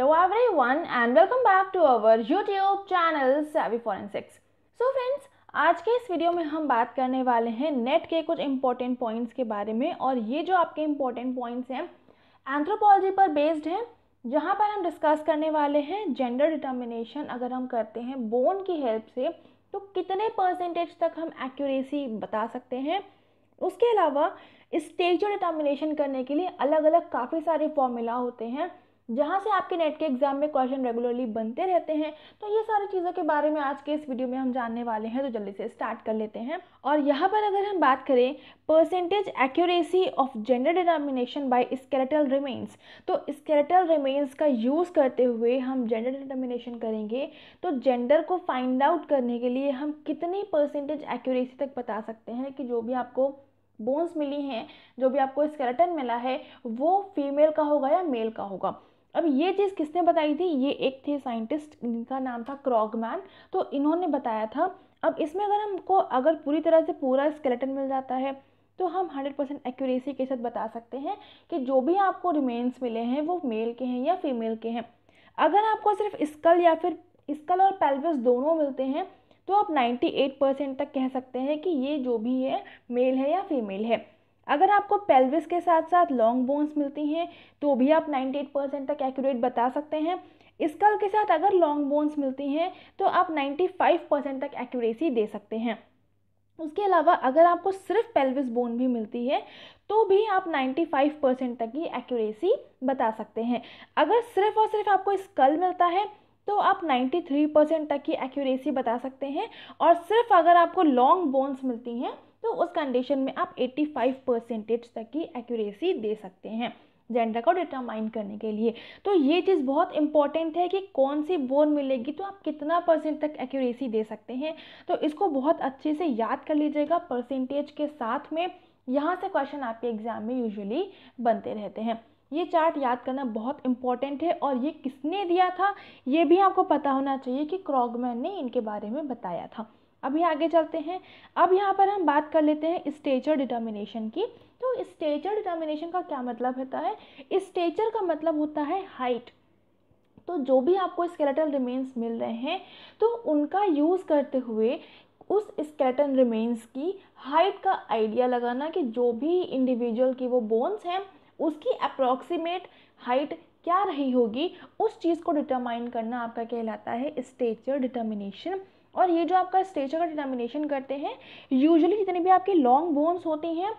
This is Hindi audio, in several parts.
Hello everyone and welcome back to our YouTube channel Savvy Forensics. So friends आज के इस वीडियो में हम बात करने वाले हैं नेट के कुछ इम्पोर्टेंट पॉइंट्स के बारे में और ये जो आपके इम्पोर्टेंट पॉइंट्स हैं एंथ्रोपोलॉजी पर बेस्ड हैं जहाँ पर हम डिस्कस करने वाले हैं जेंडर डिटर्मिनेशन अगर हम करते हैं बोन की हेल्प से तो कितने परसेंटेज तक हम एक्यूरेसी बता सकते हैं उसके अलावा स्टेज डिटर्मिनेशन करने के लिए अलग अलग काफ़ी सारे फॉर्मूला होते हैं जहाँ से आपके नेट के एग्ज़ाम में क्वेश्चन रेगुलरली बनते रहते हैं तो ये सारी चीज़ों के बारे में आज के इस वीडियो में हम जानने वाले हैं तो जल्दी से स्टार्ट कर लेते हैं और यहाँ पर अगर हम बात करें percentage accuracy of gender determination by skeletal remains तो स्केलेटल रिमेन्स का यूज़ करते हुए हम जेंडर डिटर्मिनेशन करेंगे तो जेंडर को फाइंड आउट करने के लिए हम कितनी परसेंटेज एक्यूरेसी तक बता सकते हैं कि जो भी आपको बोन्स मिली हैं जो भी आपको स्केलेटन मिला है वो फीमेल का होगा या मेल का होगा अब ये चीज़ किसने बताई थी ये एक थे साइंटिस्ट इनका नाम था क्रॉगमैन तो इन्होंने बताया था अब इसमें अगर हमको अगर पूरी तरह से पूरा स्केलेटन मिल जाता है तो हम 100 परसेंट एक्यूरेसी के साथ बता सकते हैं कि जो भी आपको रिमेन्स मिले हैं वो मेल के हैं या फीमेल के हैं अगर आपको सिर्फ स्कल या फिर स्कल और पेल्विस दोनों मिलते हैं तो आप 98 परसेंट तक कह सकते हैं कि ये जो भी है मेल है या फीमेल है अगर आपको पेल्विस के साथ साथ लॉन्ग बोन्स मिलती हैं तो भी आप 98 परसेंट तक एक्यूरेट बता सकते हैं स्कल के साथ अगर लॉन्ग बोन्स मिलती हैं तो आप 95 परसेंट तक एक्यूरेसी दे सकते हैं उसके अलावा अगर आपको सिर्फ पेल्विस बोन भी मिलती है तो भी आप 95 परसेंट तक की एक्यूरेसी बता सकते हैं अगर सिर्फ और सिर्फ आपको स्कल मिलता है तो आप 93 परसेंट तक की एक्यूरेसी बता सकते हैं और सिर्फ अगर आपको लॉन्ग बोन्स मिलती हैं तो उस कंडीशन में आप 85 परसेंटेज तक की एक्यूरेसी दे सकते हैं जेंडर को डिटरमाइन करने के लिए तो ये चीज़ बहुत इंपॉर्टेंट है कि कौन सी बोन मिलेगी तो आप कितना परसेंट तक एक्यूरेसी दे सकते हैं तो इसको बहुत अच्छे से याद कर लीजिएगा परसेंटेज के साथ में यहाँ से क्वेश्चन आपके एग्जाम में यूजुअली बनते रहते हैं ये चार्ट याद करना बहुत इंपॉर्टेंट है और ये किसने दिया था ये भी आपको पता होना चाहिए कि क्रॉगमैन ने इनके बारे में बताया था अभी आगे चलते हैं अब यहाँ पर हम बात कर लेते हैं स्टेचर डिटर्मिनेशन की तो स्टेचर डिटर्मिनेशन का क्या मतलब होता है स्टेचर का मतलब होता है हाइट तो जो भी आपको स्केलेटल रिमेन्स मिल रहे हैं तो उनका यूज़ करते हुए उस स्केलेटन रिमेन्स की हाइट का आइडिया लगाना कि जो भी इंडिविजुअल की वो बोन्स हैं उसकी अप्रॉक्सीमेट हाइट क्या रही होगी उस चीज़ को डिटरमाइन करना आपका कहलाता है स्टेचर डिटर्मिनेशन और ये जो आपका स्टेचर का डिटर्मिनेशन करते हैं यूजुअली जितने भी आपके लॉन्ग बोन्स होते हैं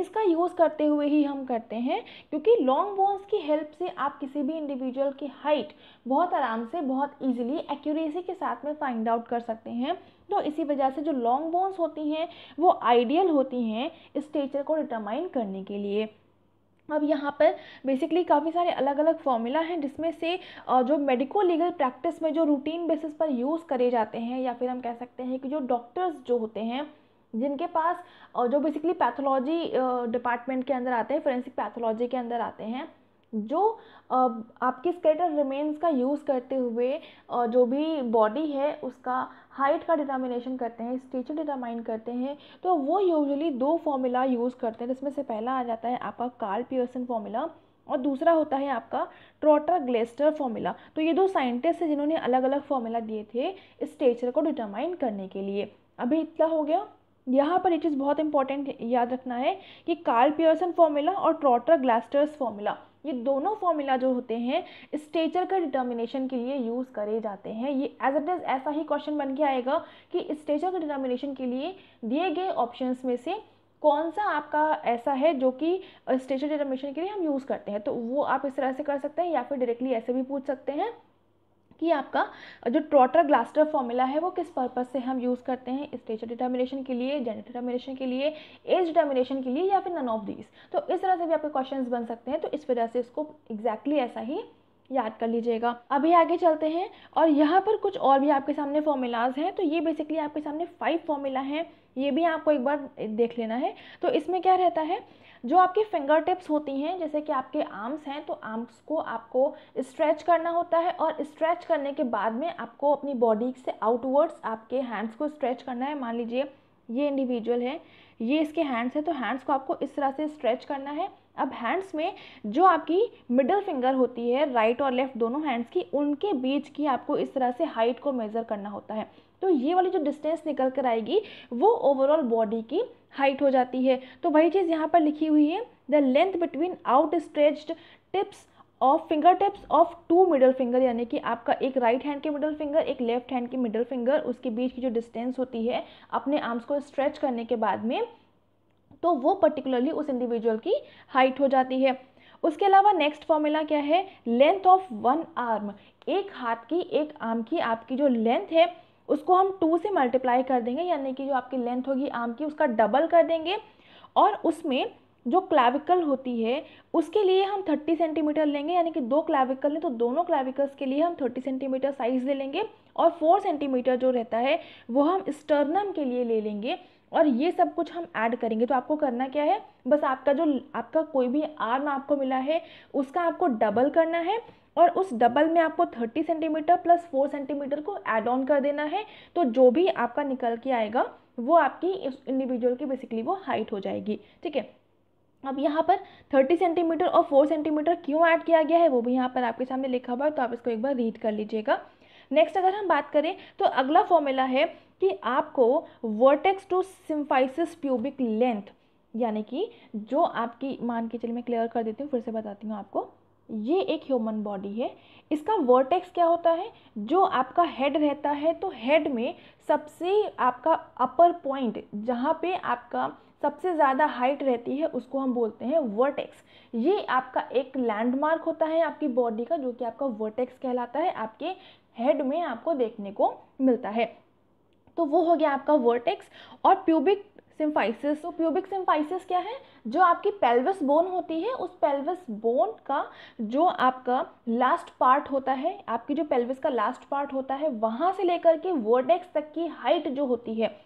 इसका यूज़ करते हुए ही हम करते हैं क्योंकि लॉन्ग बोन्स की हेल्प से आप किसी भी इंडिविजुअल की हाइट बहुत आराम से बहुत इजीली एक्यूरेसी के साथ में फाइंड आउट कर सकते हैं तो इसी वजह से जो लॉन्ग बोन्स होती हैं वो आइडियल होती हैं स्टेचर को डिटरमाइन करने के लिए अब यहाँ पर बेसिकली काफ़ी सारे अलग अलग फॉर्मूला हैं जिसमें से जो मेडिको लीगल प्रैक्टिस में जो रूटीन बेसिस पर यूज़ करे जाते हैं या फिर हम कह सकते हैं कि जो डॉक्टर्स जो होते हैं जिनके पास जो बेसिकली पैथोलॉजी डिपार्टमेंट के अंदर आते हैं फोरेंसिक पैथोलॉजी के अंदर आते हैं जो आपके स्केटर रिमेन्स का यूज़ करते हुए जो भी बॉडी है उसका हाइट का डिटर्मिनेशन करते हैं स्टेचर डिटरमाइन करते हैं तो वो यूजुअली दो फॉर्मूला यूज़ करते हैं जिसमें से पहला आ जाता है आपका कार्ल पियर्सन फॉर्मूला और दूसरा होता है आपका ट्रोटर ग्लेस्टर फॉर्मूला तो ये दो साइंटिस्ट हैं जिन्होंने अलग अलग फॉर्मूला दिए थे स्टेचर को डिटरमाइन करने के लिए अभी इतना हो गया यहाँ पर ये चीज़ बहुत इंपॉर्टेंट याद रखना है कि कार्ल पियर्सन फॉर्मूला और ट्रोटर ग्लास्टर्स फॉर्मूला ये दोनों फॉर्मूला जो होते हैं स्टेचर का डिटर्मिनेशन के लिए यूज़ करे जाते हैं ये एज इट इज़ ऐसा ही क्वेश्चन बन के आएगा कि स्टेचर का डिटर्मिनेशन के लिए दिए गए ऑप्शन में से कौन सा आपका ऐसा है जो कि स्टेचर uh, डिटर्मिनेशन के लिए हम यूज़ करते हैं तो वो आप इस तरह से कर सकते हैं या फिर डायरेक्टली ऐसे भी पूछ सकते हैं कि आपका जो ट्रॉटर ग्लास्टर फॉर्मूला है वो किस पर्पज़ से हम यूज़ करते हैं स्टेचर डिटर्मिनेशन के लिए जेंडर डिटर्मिनेशन के लिए एज डिटर्मिनेशन के लिए या फिर नन ऑफ दीज तो इस तरह से भी आपके क्वेश्चन बन सकते हैं तो इस वजह से इसको एग्जैक्टली exactly ऐसा ही याद कर लीजिएगा अभी आगे चलते हैं और यहाँ पर कुछ और भी आपके सामने फॉर्मूलाज हैं तो ये बेसिकली आपके सामने फाइव फॉर्मूला हैं ये भी आपको एक बार देख लेना है तो इसमें क्या रहता है जो आपके फिंगर टिप्स होती हैं जैसे कि आपके आर्म्स हैं तो आर्म्स को आपको स्ट्रेच करना होता है और स्ट्रेच करने के बाद में आपको अपनी बॉडी से आउटवर्ड्स आपके हैंड्स को स्ट्रेच करना है मान लीजिए ये इंडिविजुअल है ये इसके हैंड्स हैं तो हैंड्स को आपको इस तरह से स्ट्रेच करना है अब हैंड्स में जो आपकी मिडल फिंगर होती है राइट और लेफ्ट दोनों हैंड्स की उनके बीच की आपको इस तरह से हाइट को मेज़र करना होता है तो ये वाली जो डिस्टेंस निकल कर आएगी वो ओवरऑल बॉडी की हाइट हो जाती है तो वही चीज़ यहाँ पर लिखी हुई है the length between outstretched tips of finger tips of to middle finger यानी कि आपका एक राइट right हैंड की मिडल फिंगर एक लेफ्ट हैंड की मिडल फिंगर उसके बीच की जो डिस्टेंस होती है अपने आर्म्स को स्ट्रेच करने के बाद में तो वो पर्टिकुलरली उस इंडिविजुअल की हाइट हो जाती है उसके अलावा नेक्स्ट फॉर्मूला क्या है लेंथ ऑफ वन आर्म एक हाथ की एक आर्म की आपकी जो लेंथ है उसको हम टू से मल्टीप्लाई कर देंगे यानी कि जो आपकी लेंथ होगी आर्म की उसका डबल कर देंगे और उसमें जो क्लाविकल होती है उसके लिए हम 30 सेंटीमीटर लेंगे यानी कि दो क्लाविकल हैं तो दोनों क्लाविकल्स के लिए हम 30 सेंटीमीटर साइज़ ले लेंगे और 4 सेंटीमीटर जो रहता है वो हम स्टर्नम के लिए ले लेंगे और ये सब कुछ हम ऐड करेंगे तो आपको करना क्या है बस आपका जो आपका कोई भी आर्म आपको मिला है उसका आपको डबल करना है और उस डबल में आपको 30 सेंटीमीटर प्लस 4 सेंटीमीटर को ऐड ऑन कर देना है तो जो भी आपका निकल के आएगा वो आपकी इस इंडिविजुअल की बेसिकली वो हाइट हो जाएगी ठीक है अब यहाँ पर 30 सेंटीमीटर और 4 सेंटीमीटर क्यों ऐड किया गया है वो भी यहाँ पर आपके सामने लिखा हुआ है तो आप इसको एक बार रीड कर लीजिएगा नेक्स्ट अगर हम बात करें तो अगला फॉर्मूला है कि आपको vertex to symphysis pubic length यानी कि जो आपकी मान के चलिए मैं क्लियर कर देती हूँ फिर से बताती हूँ आपको ये एक ह्यूमन बॉडी है इसका वर्टेक्स क्या होता है जो आपका हेड रहता है तो हेड में सबसे आपका अपर पॉइंट जहाँ पे आपका सबसे ज़्यादा हाइट रहती है उसको हम बोलते हैं वर्टेक्स ये आपका एक लैंडमार्क होता है आपकी बॉडी का जो कि आपका वर्टेक्स कहलाता है आपके हेड में आपको देखने को मिलता है तो वो हो गया आपका वर्टेक्स और प्यूबिक सिम्फाइसिस तो प्यूबिक सिम्फाइसिस क्या है जो आपकी पेल्विस बोन होती है उस पेल्विस बोन का जो आपका लास्ट पार्ट होता है आपकी जो पेल्विस का लास्ट पार्ट होता है वहाँ से लेकर के वर्टेक्स तक की हाइट जो होती है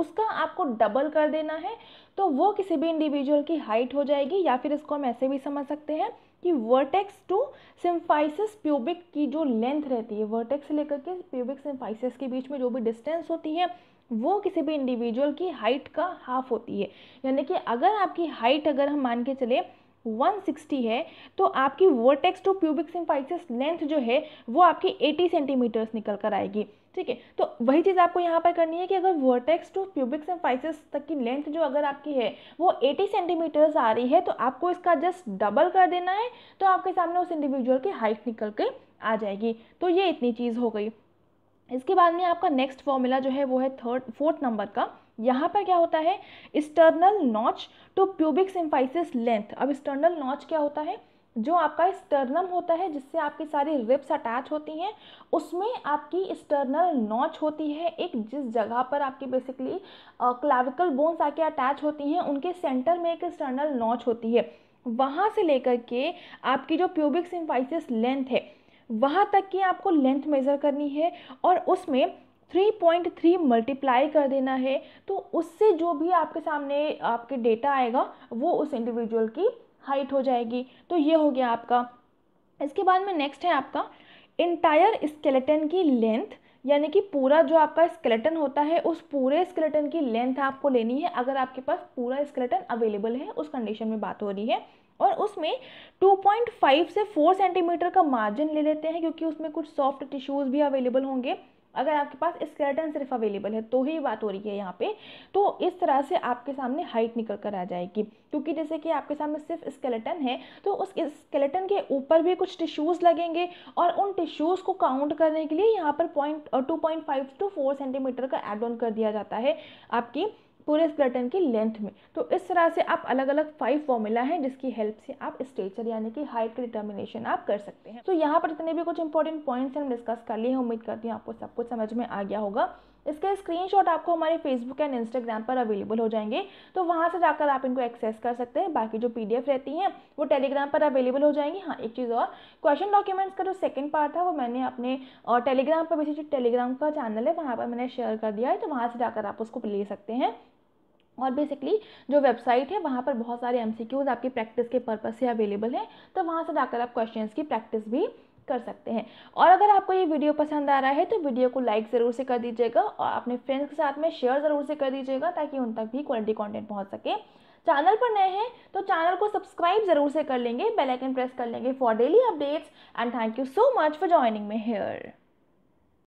उसका आपको डबल कर देना है तो वो किसी भी इंडिविजुअल की हाइट हो जाएगी या फिर इसको हम ऐसे भी समझ सकते हैं कि वर्टेक्स टू सिम्फाइसिस प्यूबिक की जो लेंथ रहती है वर्टेक्स लेकर के प्यूबिक सिम्फाइसिस के बीच में जो भी डिस्टेंस होती है वो किसी भी इंडिविजुअल की हाइट का हाफ होती है यानी कि अगर आपकी हाइट अगर हम मान के चले 160 है तो आपकी vertex to pubic symphysis length जो है वो आपकी 80 सेंटीमीटर्स निकल कर आएगी ठीक है तो वही चीज़ आपको यहाँ पर करनी है कि अगर वर्टेक्स टू प्यूबिक सिम्फाइसिस तक की लेंथ जो अगर आपकी है वो 80 सेंटीमीटर्स आ रही है तो आपको इसका जस्ट डबल कर देना है तो आपके सामने उस इंडिविजुअल की हाइट निकल के आ जाएगी तो ये इतनी चीज़ हो गई इसके बाद में आपका नेक्स्ट फॉर्मूला जो है वो है थर्ड फोर्थ नंबर का यहाँ पर क्या होता है sternal notch to pubic symphysis length अब स्टर्नल नॉच क्या होता है जो आपका स्टर्नम होता है जिससे आपकी सारी रिब्स अटैच होती हैं उसमें आपकी स्टर्नल नॉच होती है एक जिस जगह पर आपकी बेसिकली क्लाविकल बोन्स आके अटैच होती हैं उनके सेंटर में एक स्टर्नल नॉच होती है वहाँ से लेकर के आपकी जो प्यूबिक सिम्फाइसिस लेंथ है वहाँ तक की आपको लेंथ मेज़र करनी है और उसमें थ्री पॉइंट थ्री मल्टीप्लाई कर देना है तो उससे जो भी आपके सामने आपके डेटा आएगा वो उस इंडिविजुअल की हाइट हो जाएगी तो ये हो गया आपका इसके बाद में नेक्स्ट है आपका इंटायर स्केलेटन की लेंथ यानी कि पूरा जो आपका स्केलेटन होता है उस पूरे स्केलेटन की लेंथ आपको लेनी है अगर आपके पास पूरा स्केलेटन अवेलेबल है उस कंडीशन में बात हो रही है और उसमें 2.5 से 4 सेंटीमीटर का मार्जिन ले लेते हैं क्योंकि उसमें कुछ सॉफ्ट टिश्यूज़ भी अवेलेबल होंगे अगर आपके पास स्केलेटन सिर्फ अवेलेबल है तो ही बात हो रही है यहाँ पे तो इस तरह से आपके सामने हाइट निकल कर आ जाएगी क्योंकि जैसे कि आपके सामने सिर्फ स्केलेटन है तो उस स्केलेटन के ऊपर भी कुछ टिश्यूज़ लगेंगे और उन टिश्यूज़ को काउंट करने के लिए यहाँ पर point two point five two four centimetre का एड ऑन कर दिया जाता है आपकी पूरे स्प्लेटन की लेंथ में तो इस तरह से आप अलग अलग फाइव फॉर्मूला हैं जिसकी हेल्प से आप स्टेचर यानी कि हाइट का डिटर्मिनेशन आप कर सकते हैं तो यहाँ पर जितने भी कुछ इंपॉर्टेंट पॉइंट्स हम डिस्कस कर लिए हैं उम्मीद करती हूँ आपको सब कुछ समझ में आ गया होगा इसके स्क्रीनशॉट आपको हमारे फेसबुक एंड इंस्टाग्राम पर अवेलेबल हो जाएंगे तो वहाँ से जाकर आप इनको एक्सेस कर सकते हैं बाकी जो पीडीएफ रहती हैं वो टेलीग्राम पर अवेलेबल हो जाएंगी हाँ एक चीज़ और क्वेश्चन डॉक्यूमेंट्स का जो सेकंड पार्ट था वो मैंने अपने टेलीग्राम पर बेसिक जो टेलीग्राम का चैनल है वहाँ पर मैंने शेयर कर दिया है तो वहाँ से जाकर आप उसको ले सकते हैं और बेसिकली जो वेबसाइट है वहाँ पर बहुत सारे एम आपकी प्रैक्टिस के पर्पज़ से अवेलेबल हैं तो वहाँ से जाकर आप क्वेश्चन की प्रैक्टिस भी कर सकते हैं और अगर आपको ये वीडियो पसंद आ रहा है तो वीडियो को लाइक ज़रूर से कर दीजिएगा और अपने फ्रेंड्स के साथ में शेयर ज़रूर से कर दीजिएगा ताकि उन तक भी क्वालिटी कंटेंट पहुंच सके चैनल पर नए हैं तो चैनल को सब्सक्राइब ज़रूर से कर लेंगे बेल आइकन प्रेस कर लेंगे for daily updates and thank you so much for joining me hair